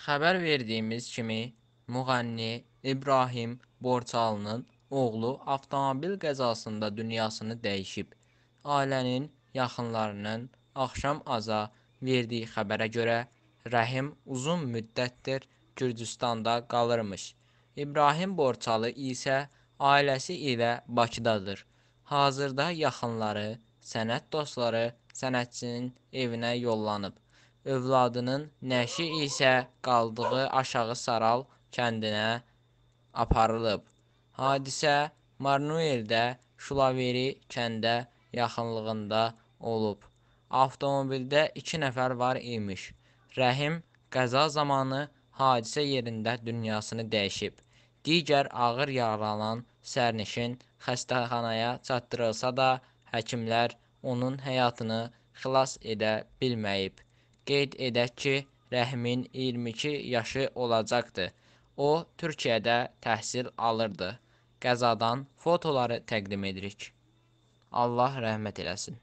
Xəbər verdiyimiz kimi, müğənni İbrahim Borçalının oğlu avtomobil qəzasında dünyasını dəyişib. Ailənin yaxınlarının axşam aza verdiyi xəbərə görə Rəhim uzun müddətdir Gürcüstanda qalırmış. İbrahim Borçalı isə ailəsi ilə Bakıdadır. Hazırda yaxınları, sənət dostları sənətçinin evinə yollanıb övladının nəşi isə qaldığı aşağı Saral kəndinə aparılıb. Hadisə Marnueldə Şulaveri kəndə yaxınlığında olub. Avtomobildə 2 nəfər var imiş. Rəhim qəza zamanı hadisə yerində dünyasını dəyişib. Digər ağır yaralanan sərnişin xəstəxanaya çatdırılsa da, həkimlər onun həyatını xilas edə bilməyib. Qeyd edək ki, Rəhmin 22 yaşı olacaqdı. O Türkiyədə təhsil alırdı. Qəzadan fotoları təqdim edirik. Allah rəhmət eləsin.